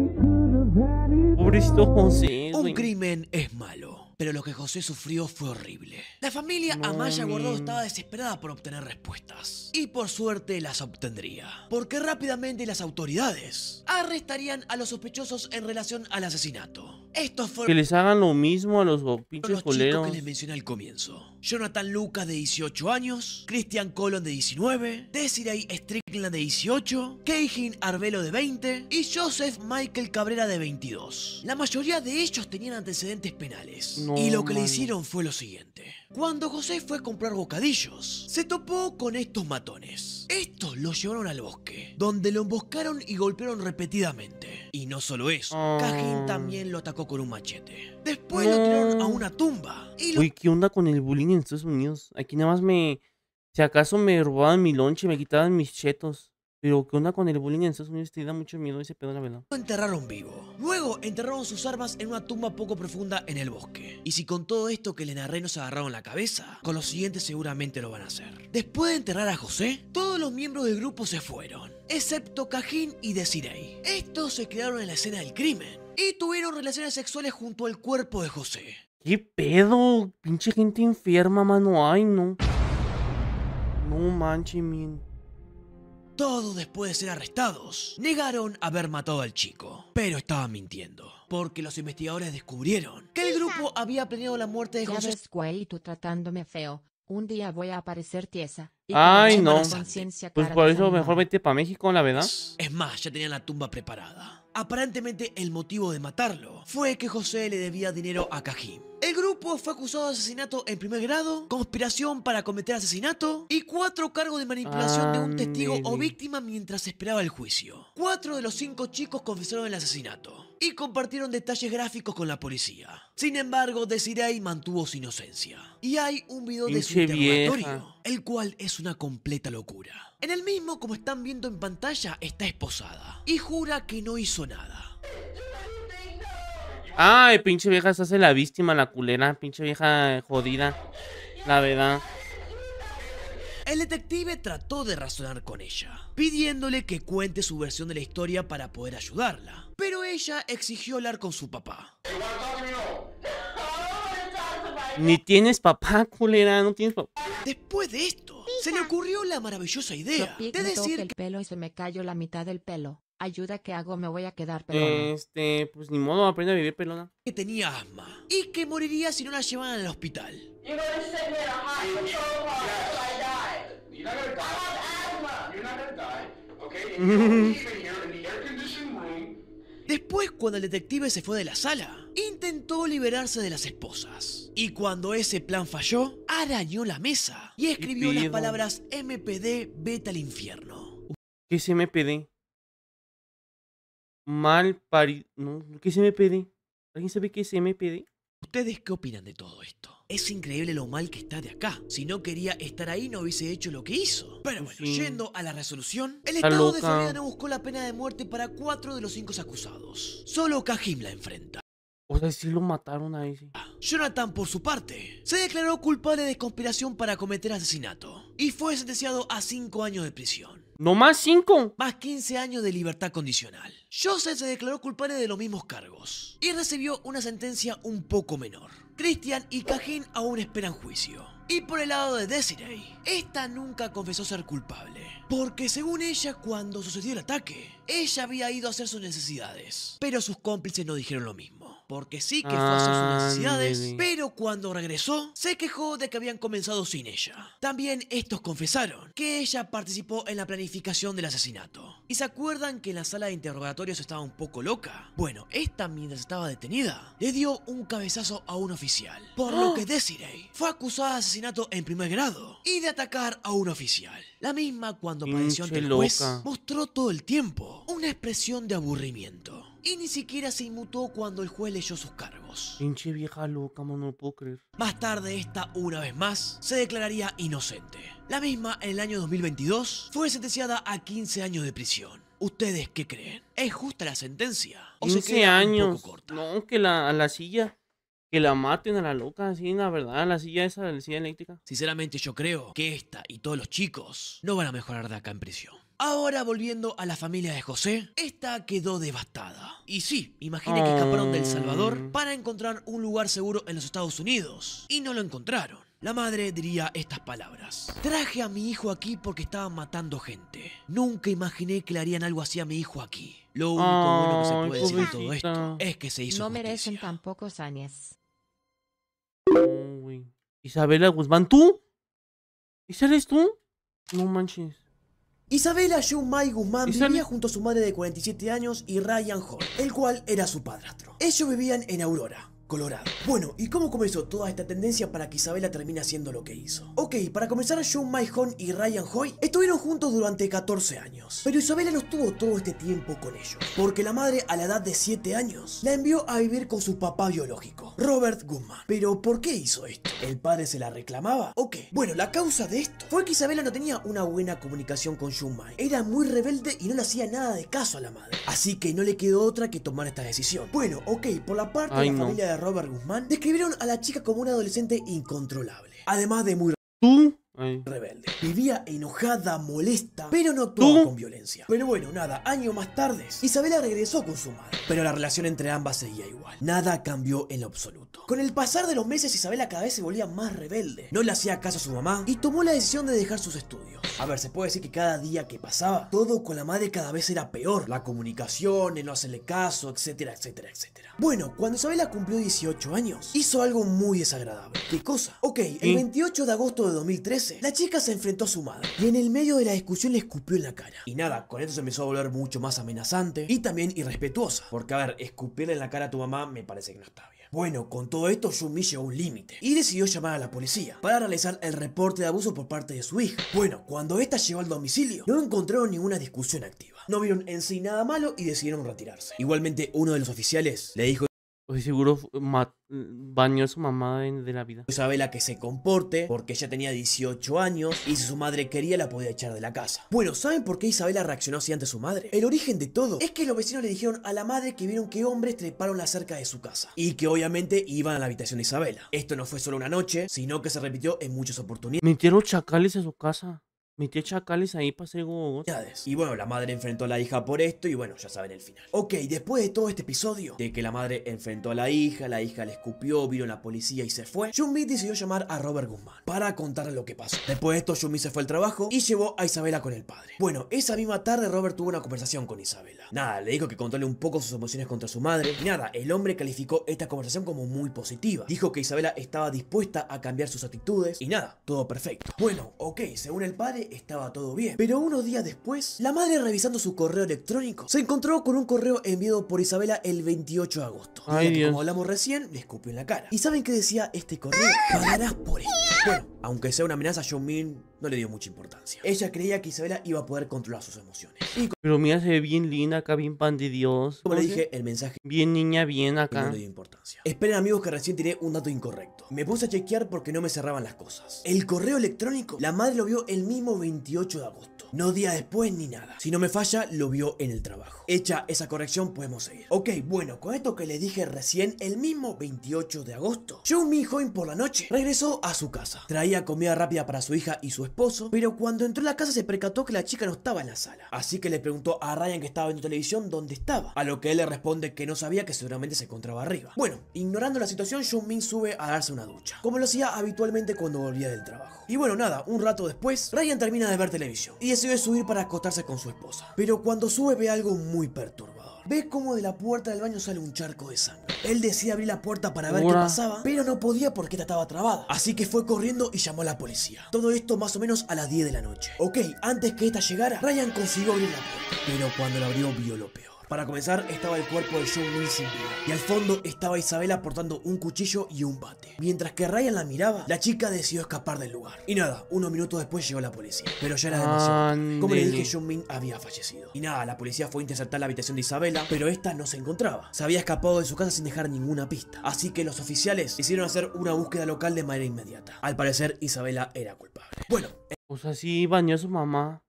Pobrecito José. Un crimen es malo pero lo que José sufrió fue horrible. La familia Amaya Gordo estaba desesperada por obtener respuestas. Y por suerte las obtendría. Porque rápidamente las autoridades arrestarían a los sospechosos en relación al asesinato. Estos fueron... Que les hagan lo mismo a los pinches los que les mencioné al comienzo. Jonathan Lucas de 18 años, Christian Colon de 19, Desiree Strickland de 18, Keijin Arbelo de 20 y Joseph Michael Cabrera de 22. La mayoría de ellos tenían antecedentes penales. y lo que le hicieron fue lo siguiente. Cuando José fue a comprar bocadillos, se topó con estos matones. Estos lo llevaron al bosque, donde lo emboscaron y golpearon repetidamente. Y no solo eso, oh. Cajín también lo atacó con un machete. Después lo tiraron a una tumba. Y lo... Uy, ¿qué onda con el bullying en Estados Unidos? Aquí nada más me... Si acaso me robaban mi lonche, me quitaban mis chetos. Pero que onda con el bullying en Estados Unidos te da mucho miedo ese pedo, la verdad. Lo enterraron vivo. Luego enterraron sus armas en una tumba poco profunda en el bosque. Y si con todo esto que le narré nos agarraron la cabeza, con lo siguiente seguramente lo van a hacer. Después de enterrar a José, todos los miembros del grupo se fueron, excepto Cajín y Desiree. Estos se quedaron en la escena del crimen y tuvieron relaciones sexuales junto al cuerpo de José. ¿Qué pedo? Pinche gente enferma, mano. Ay, no. No manches, mi todo después de ser arrestados, negaron haber matado al chico. Pero estaban mintiendo, porque los investigadores descubrieron que el grupo había planeado la muerte de José... tratándome feo, un día voy a aparecer tiesa. Ay, no. Pues por eso mejor vete para México, la verdad. Es más, ya tenían la tumba preparada. Aparentemente el motivo de matarlo fue que José le debía dinero a Kajim. El grupo fue acusado de asesinato en primer grado, conspiración para cometer asesinato y cuatro cargos de manipulación de un ah, testigo o víctima mientras esperaba el juicio. Cuatro de los cinco chicos confesaron el asesinato y compartieron detalles gráficos con la policía. Sin embargo, Desiree mantuvo su inocencia. Y hay un video de su interrogatorio el cual es una completa locura. En el mismo, como están viendo en pantalla, está esposada y jura que no hizo nada. Ay, pinche vieja, se hace la víctima, la culera, pinche vieja jodida, la verdad. El detective trató de razonar con ella, pidiéndole que cuente su versión de la historia para poder ayudarla. Pero ella exigió hablar con su papá. Ni tienes papá, culera, no tienes papá. Después de esto, se le ocurrió la maravillosa idea de decir que... el pelo y se me cayó la mitad del pelo. Ayuda, ¿qué hago? Me voy a quedar pelona. Este, pues ni modo, aprende a vivir pelona. Que tenía asma y que moriría si no la llevaban al hospital. Después, cuando el detective se fue de la sala, intentó liberarse de las esposas. Y cuando ese plan falló, arañó la mesa y escribió las palabras MPD, vete al infierno. ¿Qué es MPD? Mal pari... No, ¿Qué es MPD? ¿Alguien sabe qué es MPD? ¿Ustedes qué opinan de todo esto? Es increíble lo mal que está de acá. Si no quería estar ahí, no hubiese hecho lo que hizo. Pero bueno, yendo a la resolución, el Estado de Florida no buscó la pena de muerte para cuatro de los cinco acusados. Solo Kajim la enfrenta. O sea, si lo mataron ahí, ah, Jonathan, por su parte, se declaró culpable de conspiración para cometer asesinato y fue sentenciado a cinco años de prisión. ¿No más cinco Más 15 años de libertad condicional. Joseph se declaró culpable de los mismos cargos y recibió una sentencia un poco menor. Christian y Cajín aún esperan juicio. Y por el lado de Desiree, esta nunca confesó ser culpable. Porque según ella, cuando sucedió el ataque, ella había ido a hacer sus necesidades. Pero sus cómplices no dijeron lo mismo porque sí que fue a sus necesidades, pero cuando regresó, se quejó de que habían comenzado sin ella. También estos confesaron que ella participó en la planificación del asesinato. ¿Y se acuerdan que en la sala de interrogatorios estaba un poco loca? Bueno, esta mientras estaba detenida, le dio un cabezazo a un oficial, por lo ¡Oh! que Desiree fue acusada de asesinato en primer grado y de atacar a un oficial. La misma cuando mm, padeció ante el juez, mostró todo el tiempo una expresión de aburrimiento y ni siquiera se inmutó cuando el juez leyó sus cargos. Pinche vieja loca, mano, no puedo creer. Más tarde, esta, una vez más, se declararía inocente. La misma, en el año 2022, fue sentenciada a 15 años de prisión. ¿Ustedes qué creen? ¿Es justa la sentencia? ¿O 15 años. No, que la, a la silla que la maten a la loca, así, la verdad, la silla esa, la silla eléctrica. Sinceramente, yo creo que esta y todos los chicos no van a mejorar de acá en prisión. Ahora volviendo a la familia de José, esta quedó devastada. Y sí, imaginen que escaparon del El Salvador ah. para encontrar un lugar seguro en los Estados Unidos. Y no lo encontraron. La madre diría estas palabras. Traje a mi hijo aquí porque estaban matando gente. Nunca imaginé que le harían algo así a mi hijo aquí. Lo único bueno que se puede decir de todo esto es que se hizo No merecen tampoco Sáñez. Isabela Guzmán, ¿tú? ¿Esa eres tú? No manches. Isabela Shumai Guzmán vivía junto a su madre de 47 años y Ryan Hall, el cual era su padrastro. Ellos vivían en Aurora, Colorado. Bueno, ¿y cómo comenzó toda esta tendencia para que Isabela termine haciendo lo que hizo? Ok, para comenzar, John Hon y Ryan Hoy estuvieron juntos durante 14 años, pero Isabela no estuvo todo este tiempo con ellos, porque la madre a la edad de 7 años la envió a vivir con su papá biológico, Robert Goodman. Pero ¿por qué hizo esto? ¿El padre se la reclamaba Ok. Bueno, la causa de esto fue que Isabela no tenía una buena comunicación con John Era muy rebelde y no le hacía nada de caso a la madre, así que no le quedó otra que tomar esta decisión. Bueno, ok, por la parte de la familia de Robert Guzmán describieron a la chica como una adolescente incontrolable, además de muy Rebelde. Vivía enojada, molesta, pero no actuaba con violencia. Pero bueno, nada, años más tarde, Isabela regresó con su madre, pero la relación entre ambas seguía igual. Nada cambió en lo absoluto. Con el pasar de los meses, Isabela cada vez se volvía más rebelde. No le hacía caso a su mamá y tomó la decisión de dejar sus estudios. A ver, se puede decir que cada día que pasaba, todo con la madre cada vez era peor. La comunicación, el no hacerle caso, etcétera, etcétera, etcétera. Bueno, cuando Isabela cumplió 18 años, hizo algo muy desagradable. ¿Qué cosa? Ok, el 28 de agosto de 2013, la chica se enfrentó a su madre y en el medio de la discusión le escupió en la cara. Y nada, con esto se empezó a volver mucho más amenazante y también irrespetuosa. Porque, a ver, escupirle en la cara a tu mamá me parece que no está bien. Bueno, con todo esto Yumi llegó a un límite y decidió llamar a la policía para realizar el reporte de abuso por parte de su hija. Bueno, cuando esta llegó al domicilio, no encontraron ninguna discusión activa. No vieron en sí nada malo y decidieron retirarse. Igualmente, uno de los oficiales le dijo seguro bañó a su mamá de, la vida. Isabela que se comporte, porque ella tenía 18 años y si su madre quería la podía echar de la casa. Bueno, ¿saben por qué Isabela reaccionó así ante su madre? El origen de todo es que los vecinos le dijeron a la madre que vieron que hombres treparon la cerca de su casa y que obviamente iban a la habitación de Isabela. Esto no fue solo una noche, sino que se repitió en muchas oportunidades. Metieron chacales en su casa. Metió chacales ahí para Y bueno, la madre enfrentó a la hija por esto y bueno, ya saben el final. Ok, después de todo este episodio, de que la madre enfrentó a la hija, la hija le escupió, vino la policía y se fue, Yumi decidió llamar a Robert Guzmán para contarle lo que pasó. Después de esto, Yumi se fue al trabajo y llevó a Isabela con el padre. Bueno, esa misma tarde Robert tuvo una conversación con Isabela. Nada, le dijo que controle un poco sus emociones contra su madre. Y Nada, el hombre calificó esta conversación como muy positiva. Dijo que Isabela estaba dispuesta a cambiar sus actitudes y nada, todo perfecto. Bueno, ok, según el padre, estaba todo bien. Pero unos días después, la madre revisando su correo electrónico, se encontró con un correo enviado por Isabela el 28 de agosto. Y como hablamos recién, le escupió en la cara. ¿Y saben qué decía este correo? Pagarás ah. por él Bueno, aunque sea una amenaza, Yo me no le dio mucha importancia. Ella creía que Isabela iba a poder controlar sus emociones. Pero mira, se ve bien linda acá, bien pan de Dios. Como le dije, el mensaje... Bien niña, bien acá. No le dio importancia. Esperen amigos que recién tiré un dato incorrecto. Me puse a chequear porque no me cerraban las cosas. El correo electrónico, la madre lo vio el mismo 28 de agosto. No día después ni nada. Si no me falla, lo vio en el trabajo. Hecha esa corrección, podemos seguir. Ok, bueno, con esto que le dije recién, el mismo 28 de agosto, mi Mijoin por la noche regresó a su casa. Traía comida rápida para su hija y su esposa esposo, pero cuando entró a la casa se percató que la chica no estaba en la sala. Así que le preguntó a Ryan que estaba viendo televisión dónde estaba, a lo que él le responde que no sabía que seguramente se encontraba arriba. Bueno, ignorando la situación, Jung Min sube a darse una ducha, como lo hacía habitualmente cuando volvía del trabajo. Y bueno, nada, un rato después, Ryan termina de ver televisión y decide subir para acostarse con su esposa. Pero cuando sube ve algo muy perturbador. Ves cómo de la puerta del baño sale un charco de sangre. Él decide abrir la puerta para ver qué pasaba, pero no podía porque estaba trabada. Así que fue corriendo y llamó a la policía. Todo esto más o menos a las 10 de la noche. Ok, antes que esta llegara, Ryan consiguió abrir la puerta. Pero cuando la abrió, vio lo peor. Para comenzar estaba el cuerpo de Junmin sin vida y al fondo estaba Isabela portando un cuchillo y un bate. Mientras que Ryan la miraba, la chica decidió escapar del lugar. Y nada, unos minutos después llegó la policía, pero ya era demasiado. Como le dije, John Min había fallecido. Y nada, la policía fue a interceptar la habitación de Isabela, pero esta no se encontraba. Se había escapado de su casa sin dejar ninguna pista. Así que los oficiales hicieron hacer una búsqueda local de manera inmediata. Al parecer, Isabela era culpable. Bueno, eh, o sea, sí bañó a su mamá.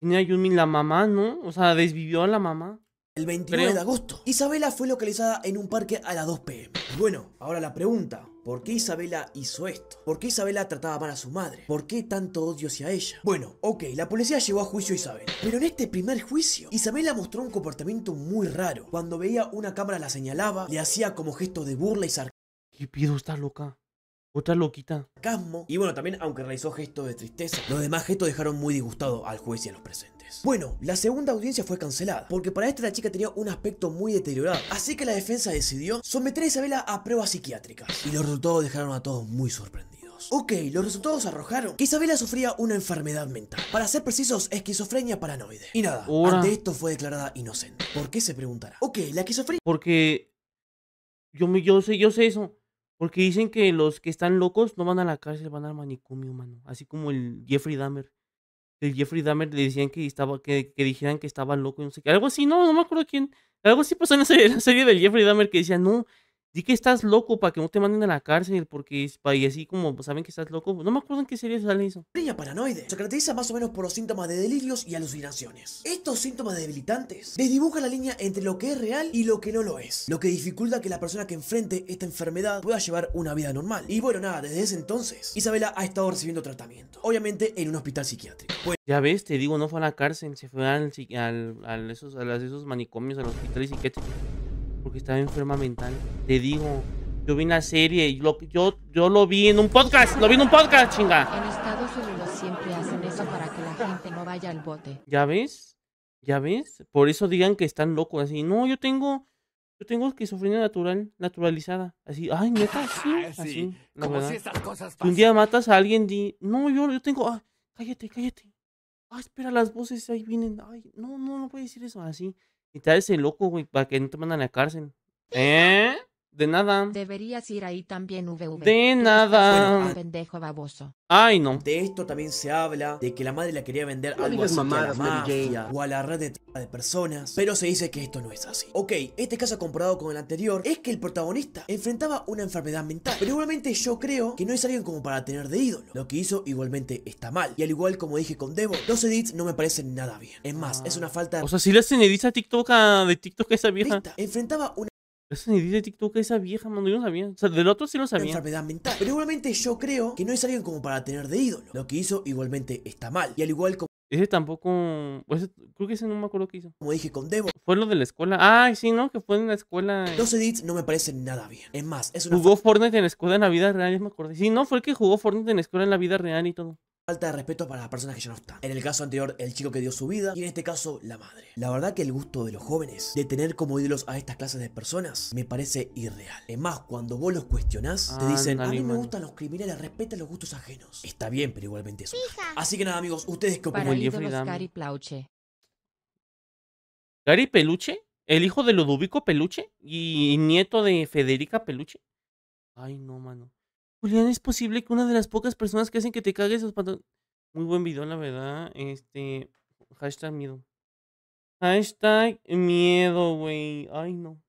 Tenía a Junmin la mamá, ¿no? O sea, desvivió a la mamá. El 29 de agosto. Isabela fue localizada en un parque a las 2 pm. bueno, ahora la pregunta. ¿Por qué Isabela hizo esto? ¿Por qué Isabela trataba mal a su madre? ¿Por qué tanto odio hacia ella? Bueno, ok, la policía llevó a juicio a Isabela. Pero en este primer juicio, Isabela mostró un comportamiento muy raro. Cuando veía una cámara la señalaba, le hacía como gestos de burla y sarcasmo. ¿Qué pido ¿Estás loca? Otra loquita. Casmo. Y bueno, también aunque realizó gestos de tristeza, los demás gestos dejaron muy disgustado al juez y a los presentes. Bueno, la segunda audiencia fue cancelada, porque para esta la chica tenía un aspecto muy deteriorado, así que la defensa decidió someter a Isabela a pruebas psiquiátricas, y los resultados dejaron a todos muy sorprendidos. Ok, los resultados arrojaron que Isabela sufría una enfermedad mental. Para ser precisos, esquizofrenia paranoide. Y nada, ante esto fue declarada inocente. ¿Por qué se preguntará? Ok, la esquizofrenia... Porque... Yo, yo, sé, yo sé eso. Porque dicen que los que están locos no van a la cárcel, van al manicomio, humano. Así como el Jeffrey Dahmer del Jeffrey Dahmer le decían que estaba, que, que dijeran que estaba loco y no sé qué. Algo así, no, no me acuerdo quién. Algo así pasó en la serie, la serie del Jeffrey Dahmer que decía no, Di que estás loco para que no te manden a la cárcel, porque y así como pues, saben que estás loco. No me acuerdo en qué serie sale eso. Línea paranoide. Se caracteriza más o menos por los síntomas de delirios y alucinaciones. Estos síntomas debilitantes desdibujan la línea entre lo que es real y lo que no lo es, lo que dificulta que la persona que enfrente esta enfermedad pueda llevar una vida normal. Y bueno, nada, desde ese entonces, Isabela ha estado recibiendo tratamiento, obviamente en un hospital psiquiátrico. Pues... ya ves, te digo, no fue a la cárcel, se fue al, al, al a esos manicomios, al hospital psiquiátrico porque estaba enferma mental. Te digo, yo vi una serie y yo, yo lo vi en un podcast. Lo vi en un podcast, chinga. En Estados Unidos siempre hacen eso para que la gente no vaya al bote. ¿Ya ves? ¿Ya ves? Por eso digan que están locos. Así, no, yo tengo... Yo tengo esquizofrenia natural, naturalizada. Así, ay, neta, sí. Ah, sí. Así, Como si un día matas a alguien, di, no, yo, yo tengo, ah, cállate, cállate. Ah, espera, las voces ahí vienen. Ay, no, no, no puede decir eso así. Y trae ese loco, güey, para que no te mandan a la cárcel. ¿Eh? De nada. Deberías ir ahí también, VV. De nada. Ah, pendejo baboso. Ay, no. De esto también se habla, de que la madre la quería vender algo a la o a la red de, personas, pero se dice que esto no es así. Ok, este caso comparado con el anterior es que el protagonista enfrentaba una enfermedad mental, pero igualmente yo creo que no es alguien como para tener de ídolo. Lo que hizo igualmente está mal, y al igual como dije con Devo, los edits no me parecen nada bien. Es más, ah. es una falta... O sea, si le hacen edits a TikTok a... de TikTok esa vieja... Enfrentaba una eso ni dice TikTok esa vieja, mano. Yo no sabía. O sea, del otro sí lo sabía. Pero igualmente yo creo que no es alguien como para tener de ídolo. Lo que hizo igualmente está mal. Y al igual como. Ese tampoco. Pues, creo que ese no me acuerdo qué hizo. Como dije con Devo. Fue lo de la escuela. Ay, sí, ¿no? Que fue en la escuela. Los eh. edits no me parecen nada bien. Es más, es una. Jugó Fortnite en la escuela en la vida real, ya me acordé. Sí, no, fue el que jugó Fortnite en la escuela en la vida real y todo falta de respeto para las personas que ya no están. En el caso anterior, el chico que dio su vida y en este caso, la madre. La verdad que el gusto de los jóvenes de tener como ídolos a estas clases de personas me parece irreal. Es más, cuando vos los cuestionás, te ah, dicen, a mí me gustan los criminales, respeta los gustos ajenos. Está bien, pero igualmente eso. Así que nada, amigos, ¿ustedes qué opinan? Gary Plauche. ¿Gary Peluche? ¿El hijo de Ludovico Peluche? ¿Y mm. nieto de Federica Peluche? Ay, no, mano. Julián, pues, es posible que una de las pocas personas que hacen que te cagues esos pantalones. Muy buen video, la verdad. Este. Hashtag miedo. Hashtag miedo, güey. Ay, no.